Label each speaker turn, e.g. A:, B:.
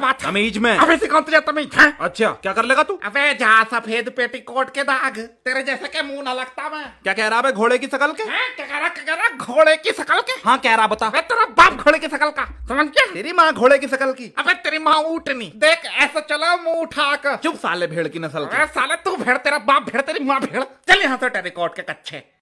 A: बात तमीज में अभी कौन तुझे तमीज है अच्छा क्या कर लेगा तू अबे जा सफेद पेटी कोट के दाग तेरे जैसे के मुंह ना लगता मैं क्या कह रहा है घोड़े की शकल के घोड़े की शकल के हाँ कह रहा बता अबे तेरा बाप घोड़े की शकल का समझ गया तेरी माँ घोड़े की शकल की अबे तेरी माँ ऊटनी देख ऐसा चला मुंह उठा कर चुप साले भेड़ की नस्ल साले तू भेड़ तेरा बाप भेड़ तेरी माँ भेड़ चल यहाँ से कोट के कच्चे